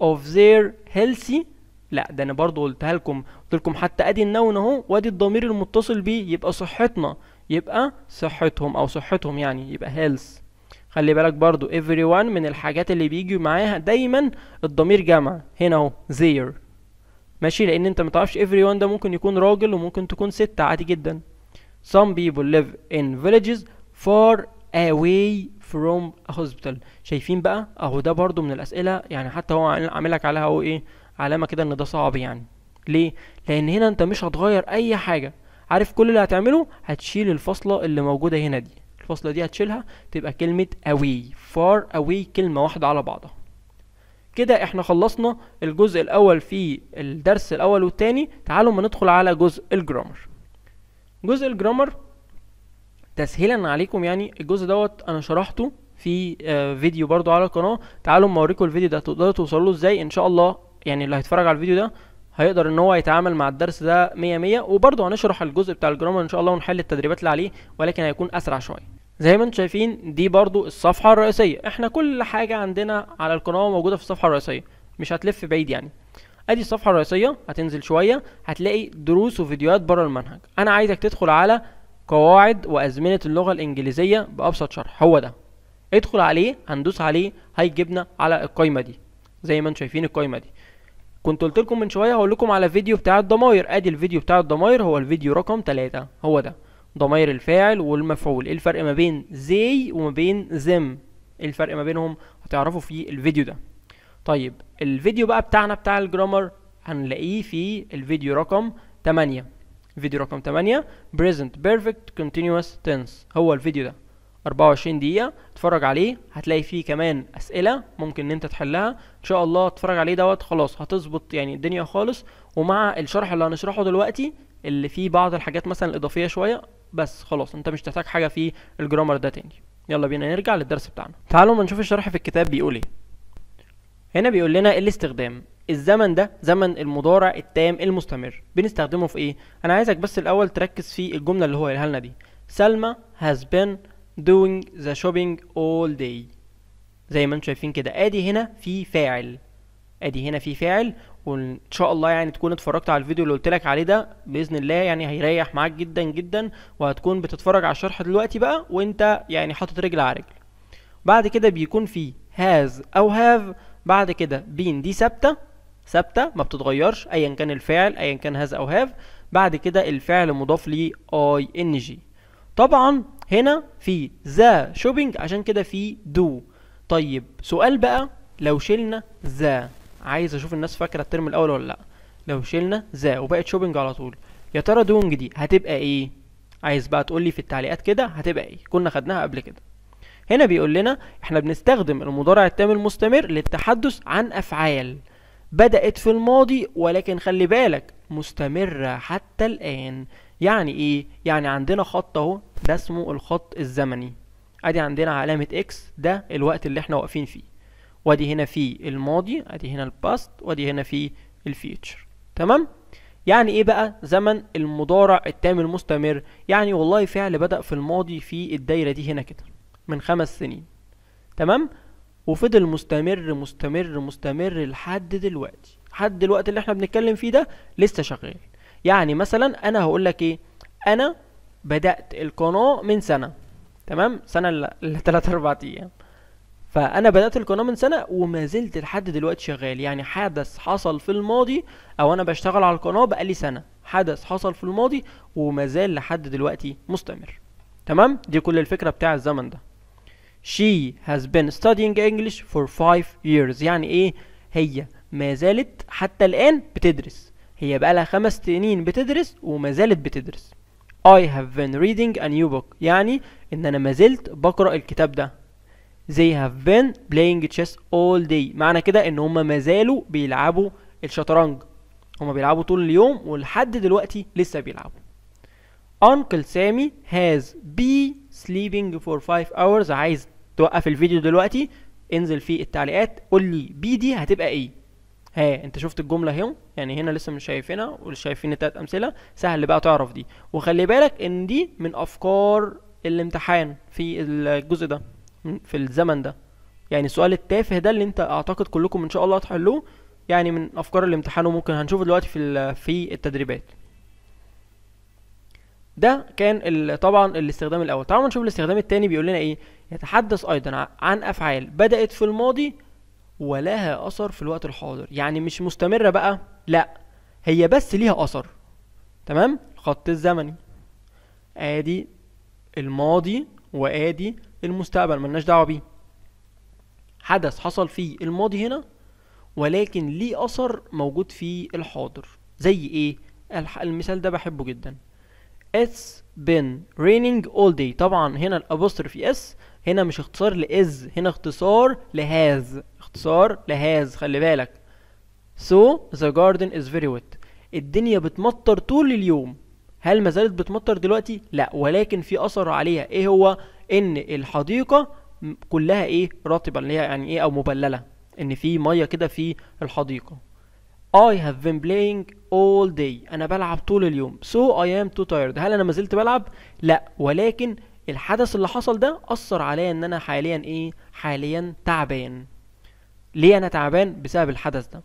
of their healthy لا ده انا برضو قلتها لكم قلت لكم حتى ادي النون اهو وادي الضمير المتصل بيه يبقى صحتنا يبقى صحتهم او صحتهم يعني يبقى health خلي بالك برضو everyone من الحاجات اللي بيجي معاها دايما الضمير جمع هنا اهو their ماشي لان انت متعرفش وان ده ممكن يكون راجل وممكن تكون ست عادي جدا some people live in villages far away from a hospital شايفين بقى اهو ده برضو من الاسئله يعني حتى هو عاملك عليها هو ايه علامه كده ان ده صعب يعني ليه لان هنا انت مش هتغير اي حاجه عارف كل اللي هتعمله هتشيل الفصله اللي موجوده هنا دي الفصله دي هتشيلها تبقى كلمه away far away كلمه واحده على بعضها كده احنا خلصنا الجزء الاول في الدرس الاول والتاني تعالوا ما ندخل على جزء الجرامر جزء الجرامر تسهيلا عليكم يعني الجزء دوت انا شرحته في آه، فيديو برضو على القناه تعالوا ما اوريكم الفيديو ده تقدروا توصلوا ازاي ان شاء الله يعني اللي هيتفرج على الفيديو ده هيقدر ان هو يتعامل مع الدرس ده 100 100 وبرضه هنشرح الجزء بتاع الجرامر ان شاء الله ونحل التدريبات اللي عليه ولكن هيكون اسرع شويه زي ما انتم شايفين دي برضو الصفحة الرئيسية احنا كل حاجة عندنا على القناة موجودة في الصفحة الرئيسية مش هتلف بعيد يعني ادي الصفحة الرئيسية هتنزل شوية هتلاقي دروس وفيديوهات بره المنهج انا عايزك تدخل على قواعد وازمنة اللغة الانجليزية بابسط شرح هو ده ادخل عليه هندوس عليه هيجيبنا على القايمة دي زي ما انتم شايفين القايمة دي كنت قلت لكم من شويه هقول لكم على فيديو بتاع الضماير ادي الفيديو بتاع الضماير هو الفيديو رقم 3 هو ده ضمائر الفاعل والمفعول ايه الفرق ما بين زي وما بين زم ايه الفرق ما بينهم هتعرفوا في الفيديو ده طيب الفيديو بقى بتاعنا بتاع الجرامر هنلاقيه في الفيديو رقم 8 فيديو رقم 8 present perfect continuous tense هو الفيديو ده 24 دقيقة اتفرج عليه هتلاقي فيه كمان أسئلة ممكن إن أنت تحلها إن شاء الله اتفرج عليه دوت خلاص هتظبط يعني الدنيا خالص ومع الشرح اللي هنشرحه دلوقتي اللي فيه بعض الحاجات مثلا الإضافية شوية بس خلاص انت مش تحتاج حاجه في الجرامر ده تاني يلا بينا نرجع للدرس بتاعنا تعالوا ما نشوف الشرح في الكتاب بيقول ايه هنا بيقول لنا الاستخدام الزمن ده زمن المضارع التام المستمر بنستخدمه في ايه انا عايزك بس الاول تركز في الجمله اللي هو قالها لنا دي سلمى has been doing the shopping all day زي ما انتم شايفين كده ادي هنا في فاعل ادي هنا في فاعل وان شاء الله يعني تكون اتفرجت على الفيديو اللي قلت لك عليه ده باذن الله يعني هيريح معاك جدا جدا وهتكون بتتفرج على الشرح دلوقتي بقى وانت يعني حاطط رجل على رجل بعد كده بيكون في هاز او هاف بعد كده بين دي ثابته ثابته ما بتتغيرش ايا كان الفعل ايا كان هاز او هاف بعد كده الفعل مضاف ليه اي ان جي طبعا هنا في ذا شوبينج عشان كده في دو طيب سؤال بقى لو شلنا ذا عايز اشوف الناس فاكره الترم الاول ولا لا لو شلنا ذا وبقت شوبنج على طول يا ترى دونج دي هتبقى ايه عايز بقى تقول لي في التعليقات كده هتبقى ايه كنا خدناها قبل كده هنا بيقول لنا احنا بنستخدم المضارع التام المستمر للتحدث عن افعال بدأت في الماضي ولكن خلي بالك مستمرة حتى الآن يعني ايه؟ يعني عندنا خط اهو ده اسمه الخط الزمني ادي عندنا علامة اكس ده الوقت اللي احنا واقفين فيه وادي هنا في الماضي ادي هنا الباست وادي هنا في الفيوتشر تمام يعني ايه بقى زمن المضارع التام المستمر يعني والله فعل بدأ في الماضي في الدايرة دي هنا كده من خمس سنين تمام وفضل مستمر مستمر مستمر لحد دلوقتي لحد الوقت اللي احنا بنتكلم فيه ده لسه شغال يعني مثلا انا هقول لك ايه انا بدأت القناة من سنة تمام سنة ل 3 4 ايام فانا بدات القناه من سنه وما زلت لحد دلوقتي شغال يعني حدث حصل في الماضي او انا بشتغل على القناه بقالي سنه حدث حصل في الماضي وما زال لحد دلوقتي مستمر تمام دي كل الفكره بتاع الزمن ده she has been studying English for five years يعني ايه هي ما زالت حتى الآن بتدرس هي بقالها خمس سنين بتدرس وما زالت بتدرس I have been reading a new book يعني ان انا ما زلت بقرأ الكتاب ده they have been playing chess all day معنى كده ان هما ما زالوا بيلعبوا الشطرنج هما بيلعبوا طول اليوم ولحد دلوقتي لسه بيلعبوا uncle سامي has be sleeping for 5 hours عايز توقف الفيديو دلوقتي انزل في التعليقات قول لي بي دي هتبقى ايه ها انت شفت الجمله اهي يعني هنا لسه مش شايفينها ولسه شايفين التلات امثله سهل بقى تعرف دي وخلي بالك ان دي من افكار الامتحان في الجزء ده في الزمن ده يعني السؤال التافه ده اللي انت اعتقد كلكم ان شاء الله هتحلوه يعني من افكار الامتحان وممكن هنشوفه دلوقتي في في التدريبات ده كان طبعا الاستخدام الاول تعالوا نشوف الاستخدام الثاني بيقول لنا ايه يتحدث ايضا عن افعال بدات في الماضي ولها اثر في الوقت الحاضر يعني مش مستمره بقى لا هي بس ليها اثر تمام الخط الزمني ادي الماضي وادي المستقبل ملناش دعوه بيه حدث حصل في الماضي هنا ولكن ليه اثر موجود في الحاضر زي ايه المثال ده بحبه جدا it's been raining all day طبعا هنا في اس هنا مش اختصار لاز هنا اختصار لهاز اختصار لهاز خلي بالك so the garden is very wet الدنيا بتمطر طول اليوم هل ما زالت بتمطر دلوقتي لا ولكن في اثر عليها ايه هو ان الحديقه كلها ايه رطبه اللي هي يعني ايه او مبلله ان في ميه كده في الحديقه I have been playing all day انا بلعب طول اليوم so I am too tired هل انا ما زلت بلعب لا ولكن الحدث اللي حصل ده اثر عليا ان انا حاليا ايه حاليا تعبان ليه انا تعبان بسبب الحدث ده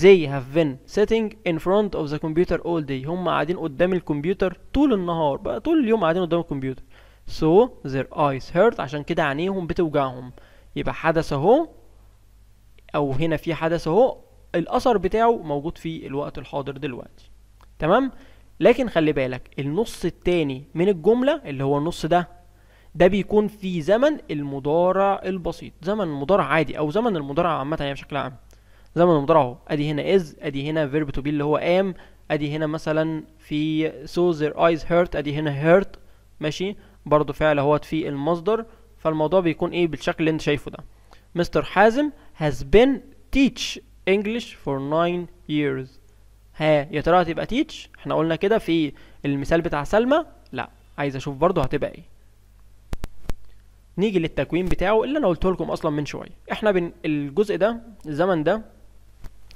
they have been sitting in front of the computer all day هم قاعدين قدام الكمبيوتر طول النهار بقى طول اليوم قاعدين قدام الكمبيوتر so their eyes hurt عشان كده عينيهم بتوجعهم يبقى حدث اهو او هنا في حدث اهو الاثر بتاعه موجود في الوقت الحاضر دلوقتي تمام لكن خلي بالك النص التاني من الجملة اللي هو النص ده ده بيكون في زمن المضارع البسيط زمن المضارع عادي او زمن المضارع عامة يعني بشكل عام زمن المضارع اهو ادي هنا از ادي هنا فيرب تو بي اللي هو ام ادي هنا مثلا في so their eyes hurt ادي هنا hurt ماشي برضو فعل اهوت في المصدر فالموضوع بيكون ايه بالشكل اللي انت شايفه ده مستر حازم has been teach English for 9 years ها يا ترى هتبقى teach احنا قلنا كده في المثال بتاع سلمى لا عايز اشوف برضو هتبقى ايه نيجي للتكوين بتاعه اللي انا قلته لكم اصلا من شويه احنا بن الجزء ده الزمن ده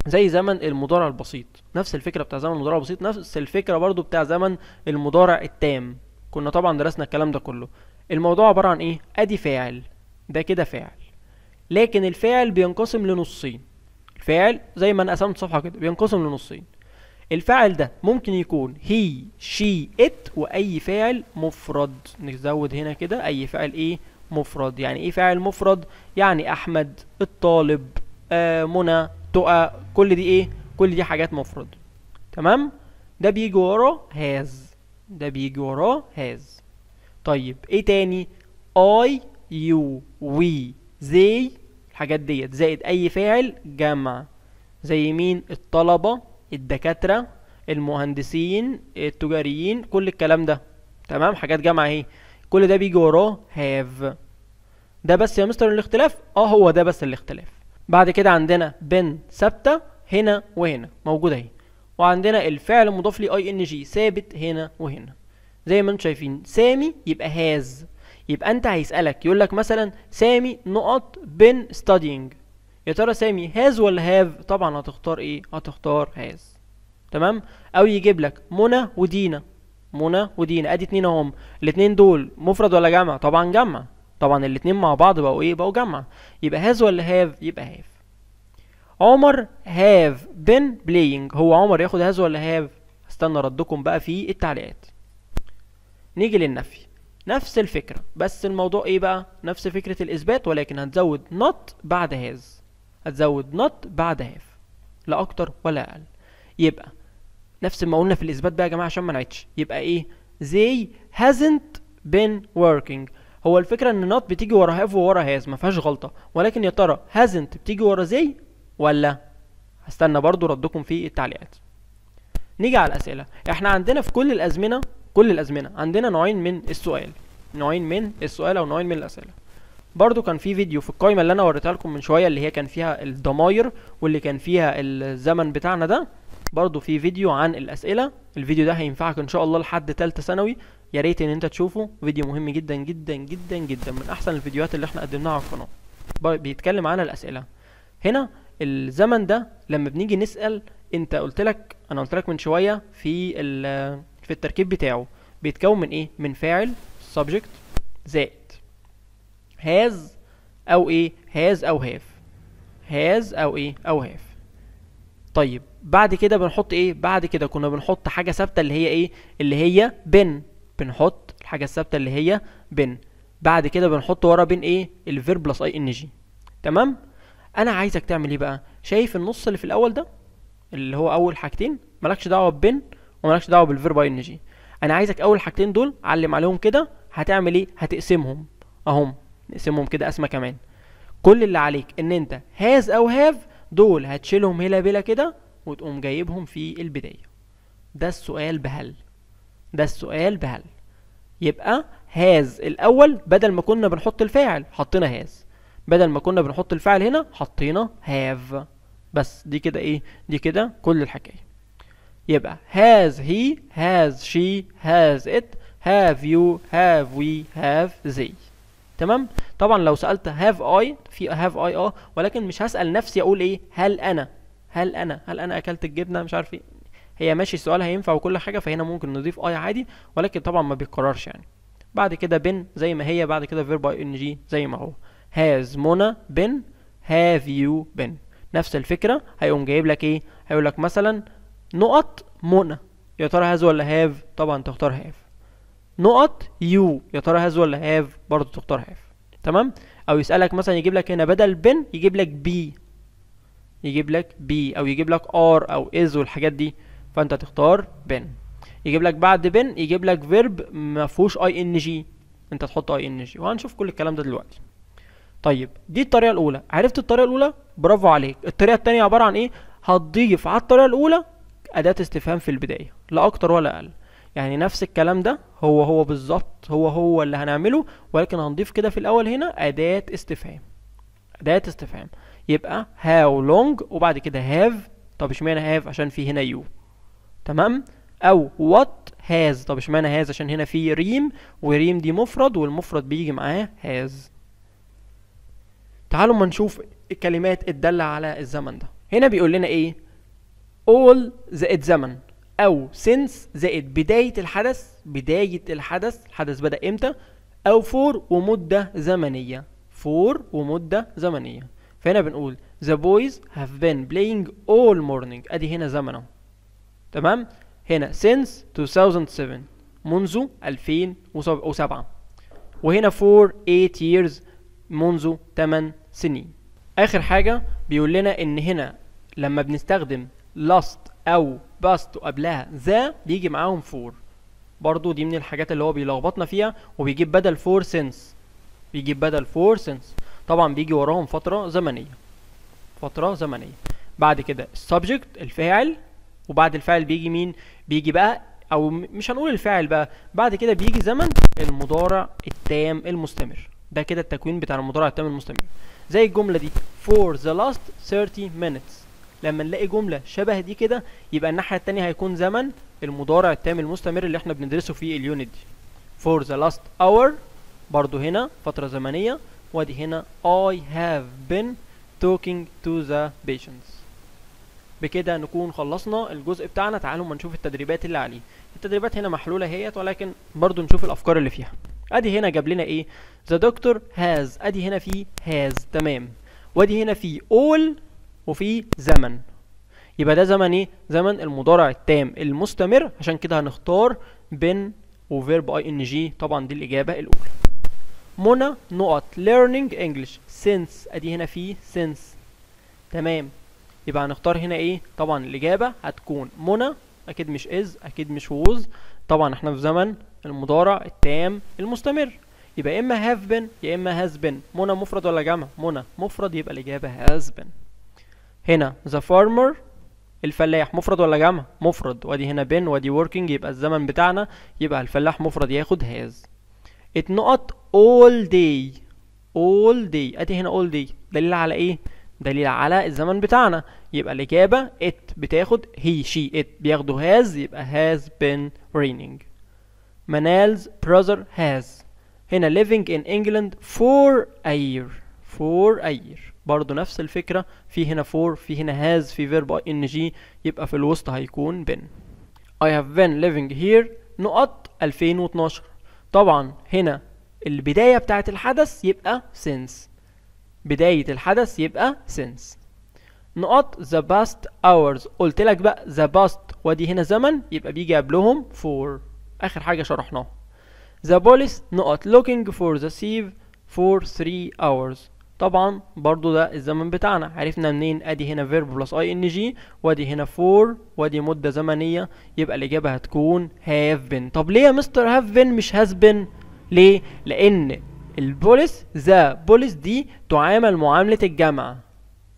زي زمن المضارع البسيط نفس الفكره بتاع زمن المضارع البسيط نفس الفكره برضو بتاع زمن المضارع التام كنا طبعا درسنا الكلام ده كله الموضوع عبارة عن ايه ادي فاعل ده كده فاعل لكن الفاعل بينقسم لنصين الفاعل زي ما انا قسمت صفحة كده بينقسم لنصين الفاعل ده ممكن يكون هي شي ات واي فاعل مفرد نزود هنا كده اي فاعل ايه مفرد يعني ايه فاعل مفرد يعني احمد الطالب آه منى تقى كل دي ايه كل دي حاجات مفرد تمام ده بيجي ورا هاز ده بيجي وراه هاز طيب ايه تاني اي يو وي زي الحاجات ديت زائد اي فاعل جمع زي مين الطلبة الدكاترة المهندسين التجاريين كل الكلام ده تمام حاجات جمع اهي كل ده بيجي وراه هاف ده بس يا مستر الاختلاف اه هو ده بس الاختلاف بعد كده عندنا بن ثابتة هنا وهنا موجودة اهي وعندنا الفعل المضاف لـ اي ان جي ثابت هنا وهنا زي ما انتم شايفين سامي يبقى هاز يبقى انت هيسالك يقول لك مثلا سامي نقط بين ستادينج يا ترى سامي هاز ولا هاف طبعا هتختار ايه هتختار هاز تمام او يجيب لك منى ودينا منى ودينا ادي اتنين اهم الاتنين دول مفرد ولا جمع طبعا جمع طبعا الاتنين مع بعض بقوا ايه بقوا جمع يبقى هاز ولا هاف يبقى هاف عمر هاف بين بلاينج هو عمر ياخد هاز ولا هاف استنى ردكم بقى في التعليقات نيجي للنفي نفس الفكرة بس الموضوع ايه بقى نفس فكرة الاثبات ولكن هتزود نوت بعد هاز هتزود نوت بعد هاف لا اكتر ولا اقل يبقى نفس ما قلنا في الاثبات بقى يا جماعة عشان ما نعيدش يبقى ايه زي hasn't been working هو الفكرة ان نوت بتيجي ورا هاف وورا هاز ما فيهاش غلطة ولكن يا ترى hasn't بتيجي ورا زي ولا هستنى برضو ردكم في التعليقات نيجي على الأسئلة احنا عندنا في كل الأزمنة كل الأزمنة عندنا نوعين من السؤال نوعين من السؤال أو نوعين من الأسئلة برضو كان في فيديو في القائمة اللي أنا وريتها لكم من شوية اللي هي كان فيها الضماير واللي كان فيها الزمن بتاعنا ده برضو في فيديو عن الأسئلة الفيديو ده هينفعك إن شاء الله لحد تالتة ثانوي يا ريت إن أنت تشوفه فيديو مهم جدا جدا جدا جدا من أحسن الفيديوهات اللي احنا قدمناها على القناة بيتكلم عن الأسئلة هنا الزمن ده لما بنيجي نسال انت قلت لك انا قلت لك من شويه في في التركيب بتاعه بيتكون من ايه من فاعل سبجكت زائد هاز او ايه هاز او هاف هاز او ايه او هاف طيب بعد كده بنحط ايه بعد كده كنا بنحط حاجه ثابته اللي هي ايه اللي هي بن بنحط الحاجه الثابته اللي هي بن بعد كده بنحط ورا بين ايه الفيرب بلس اي ان جي تمام انا عايزك تعمل ايه بقى شايف النص اللي في الاول ده اللي هو اول حاجتين مالكش دعوه ببن ومالكش دعوه بالفيرب جي انا عايزك اول حاجتين دول علم عليهم كده هتعمل ايه هتقسمهم اهم نقسمهم كده قسمه كمان كل اللي عليك ان انت هاز او هاف دول هتشيلهم هلا بلا كده وتقوم جايبهم في البدايه ده السؤال بهل ده السؤال بهل يبقى هاز الاول بدل ما كنا بنحط الفاعل حطينا هاز بدل ما كنا بنحط الفعل هنا حطينا have بس دي كده ايه دي كده كل الحكايه يبقى has he has she has it have you have we have they تمام طبعا لو سالت have I في have I اه ولكن مش هسال نفسي اقول ايه هل انا هل انا هل انا اكلت الجبنه مش عارف ايه هي ماشي السؤال هينفع وكل حاجه فهنا ممكن نضيف اي عادي ولكن طبعا ما بيتكررش يعني بعد كده بن زي ما هي بعد كده فيرب ان جي زي ما هو هاز منى بن هاف يو بن نفس الفكره هيقوم جايب لك ايه هيقول لك مثلا نقط منى يا ترى هاز ولا هاف طبعا تختار هاف نقط يو يا ترى هاز ولا هاف برضه تختار هاف تمام او يسالك مثلا يجيب لك هنا بدل بن يجيب لك بي يجيب لك بي او يجيب لك ار او از والحاجات دي فانت تختار بن يجيب لك بعد بن يجيب لك فيرب ما فيهوش اي ان جي انت تحط اي ان جي وهنشوف كل الكلام ده دلوقتي طيب دي الطريقه الاولى عرفت الطريقه الاولى برافو عليك الطريقه الثانيه عباره عن ايه هتضيف على الطريقه الاولى اداه استفهام في البدايه لا اكتر ولا اقل يعني نفس الكلام ده هو هو بالظبط هو هو اللي هنعمله ولكن هنضيف كده في الاول هنا اداه استفهام اداه استفهام يبقى هاو لونج وبعد كده هاف طب اشمعنى هاف عشان في هنا يو تمام او وات هاز طب اشمعنى هاز عشان هنا في ريم وريم دي مفرد والمفرد بيجي معاه هاز تعالوا ما نشوف الكلمات الدالة على الزمن ده هنا بيقول لنا ايه all زائد زمن او since زائد بداية الحدث بداية الحدث الحدث بدأ امتى او for ومدة زمنية for ومدة زمنية فهنا بنقول the boys have been playing all morning ادي هنا زمنه تمام هنا since 2007 منذ 2007 وهنا for 8 years منذ 8 سنين اخر حاجة بيقول لنا ان هنا لما بنستخدم لاست او باست وقبلها ذا بيجي معاهم فور برضو دي من الحاجات اللي هو بيلخبطنا فيها وبيجيب بدل فور سنس بيجيب بدل فور سنس طبعا بيجي وراهم فترة زمنية فترة زمنية بعد كده السبجكت الفاعل وبعد الفاعل بيجي مين بيجي بقى او مش هنقول الفاعل بقى بعد كده بيجي زمن المضارع التام المستمر ده كده التكوين بتاع المضارع التام المستمر زي الجملة دي for the last 30 minutes لما نلاقي جملة شبه دي كده يبقى الناحية التانية هيكون زمن المضارع التام المستمر اللي احنا بندرسه في اليونت دي for the last hour برضو هنا فترة زمنية وادي هنا I have been talking to the patients بكده نكون خلصنا الجزء بتاعنا تعالوا ما نشوف التدريبات اللي عليه التدريبات هنا محلولة هيت ولكن برضو نشوف الأفكار اللي فيها ادي هنا جاب لنا ايه ذا دكتور هاز ادي هنا في هاز تمام وادي هنا في اول وفي زمن يبقى ده زمن ايه زمن المضارع التام المستمر عشان كده هنختار بن وفيرب اي ان جي طبعا دي الاجابه الاولى منى نقط ليرنينج انجلش سينس ادي هنا في سينس تمام يبقى هنختار هنا ايه طبعا الاجابه هتكون منى اكيد مش از اكيد مش ووز طبعا احنا في زمن المضارع التام المستمر يبقى اما هاف بن يا اما هاز بن منى مفرد ولا جمع منى مفرد يبقى الاجابه هاز بن هنا ذا فارمر الفلاح مفرد ولا جمع مفرد وادي هنا بن وادي وركينج يبقى الزمن بتاعنا يبقى الفلاح مفرد ياخد هاز اتنقط اول داي اول داي ادي هنا اول داي دليل على ايه دليل على الزمن بتاعنا يبقى الإجابة ات بتاخد هي شي ات بياخدوا هاز يبقى هاز بن رينينج Manal's brother has هنا living in England for a year for a year برضه نفس الفكرة في هنا for في هنا has في verb ing يبقى في الوسط هيكون been I have been living here نقط 2012 طبعا هنا البداية بتاعة الحدث يبقى since بداية الحدث يبقى since نقط the past hours قلت لك بقى the past ودي هنا زمن يبقى بيجي قبلهم for اخر حاجه شرحناها the police not looking for the thief for 3 hours طبعا برضو ده الزمن بتاعنا عرفنا منين ادي هنا verb plus ing وادي هنا for وادي مده زمنيه يبقى الاجابه هتكون have been طب ليه يا مستر have been مش has been ليه لان البوليس ذا بوليس دي تعامل معامله الجمع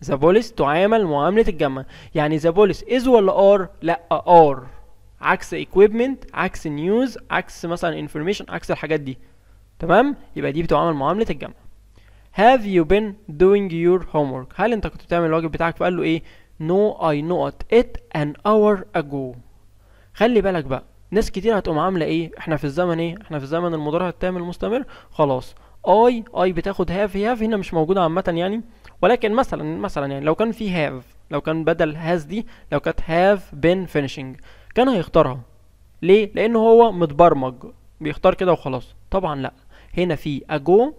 ذا بوليس تعامل معامله الجمع يعني ذا بوليس از ولا ار لا ار عكس equipment عكس news عكس مثلا information عكس الحاجات دي تمام يبقى دي بتعامل معامله الجمع have you been doing your homework هل انت كنت بتعمل الواجب بتاعك فقال له ايه no I not it an hour ago خلي بالك بقى ناس كتير هتقوم عامله ايه احنا في الزمن ايه احنا في الزمن المضارع التام المستمر خلاص اي اي بتاخد هاف هاف هنا مش موجوده عامه يعني ولكن مثلا مثلا يعني لو كان في هاف لو كان بدل هاز دي لو كانت هاف بين finishing كان هيختارها ليه لان هو متبرمج بيختار كده وخلاص طبعا لا هنا في اجو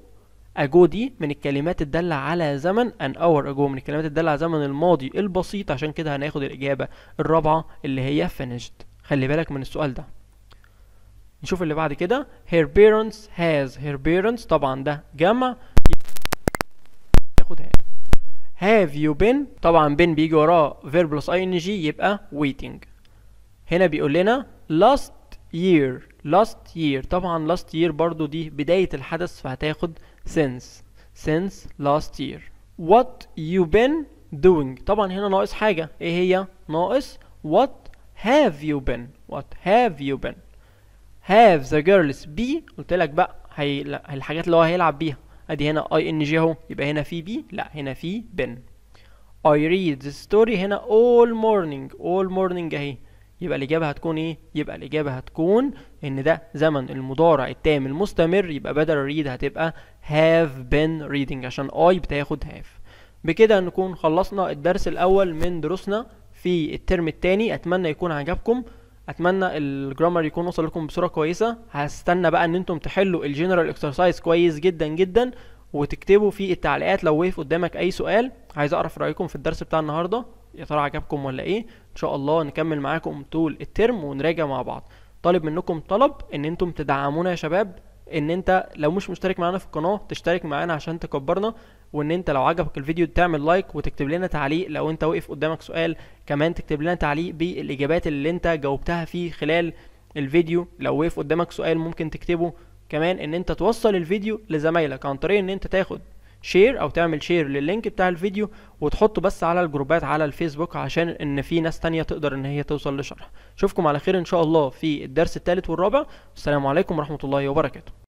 اجو دي من الكلمات الدالة على زمن ان اور اجو من الكلمات الدالة على زمن الماضي البسيط عشان كده هناخد الاجابة الرابعة اللي هي finished خلي بالك من السؤال ده نشوف اللي بعد كده her parents has her parents طبعا ده جمع ياخد have have you been طبعا been بيجي وراه verb plus ing يبقى waiting هنا بيقول لنا last year last year طبعا last year برضو دي بداية الحدث فهتاخد since since last year what you been doing طبعا هنا ناقص حاجة ايه هي ناقص what have you been what have you been have the girls be قلت لك بقى هي الحاجات اللي هو هيلعب بيها ادي هنا اي ان جي اهو يبقى هنا في بي لا هنا في بن اي ريد ذا ستوري هنا اول مورنينج اول مورنينج اهي يبقى الإجابة هتكون إيه؟ يبقى الإجابة هتكون إن ده زمن المضارع التام المستمر يبقى بدل read هتبقى have been reading عشان I بتاخد have بكده نكون خلصنا الدرس الأول من دروسنا في الترم الثاني أتمنى يكون عجبكم اتمنى الجرامر يكون وصل لكم بصوره كويسه هستنى بقى ان انتم تحلوا الجنرال اكسرسايز كويس جدا جدا وتكتبوا في التعليقات لو وقف قدامك اي سؤال عايز اعرف رايكم في الدرس بتاع النهارده يا ترى عجبكم ولا ايه ان شاء الله نكمل معاكم طول الترم ونراجع مع بعض طالب منكم طلب ان انتم تدعمونا يا شباب ان انت لو مش مشترك معانا في القناه تشترك معانا عشان تكبرنا وان انت لو عجبك الفيديو تعمل لايك وتكتب لنا تعليق لو انت واقف قدامك سؤال كمان تكتب لنا تعليق بالاجابات اللي انت جاوبتها فيه خلال الفيديو لو وقف قدامك سؤال ممكن تكتبه كمان ان انت توصل الفيديو لزمايلك عن طريق ان انت تاخد شير او تعمل شير لللينك بتاع الفيديو وتحطه بس على الجروبات على الفيسبوك عشان ان في ناس تانية تقدر ان هي توصل لشرح اشوفكم على خير ان شاء الله في الدرس الثالث والرابع والسلام عليكم ورحمة الله وبركاته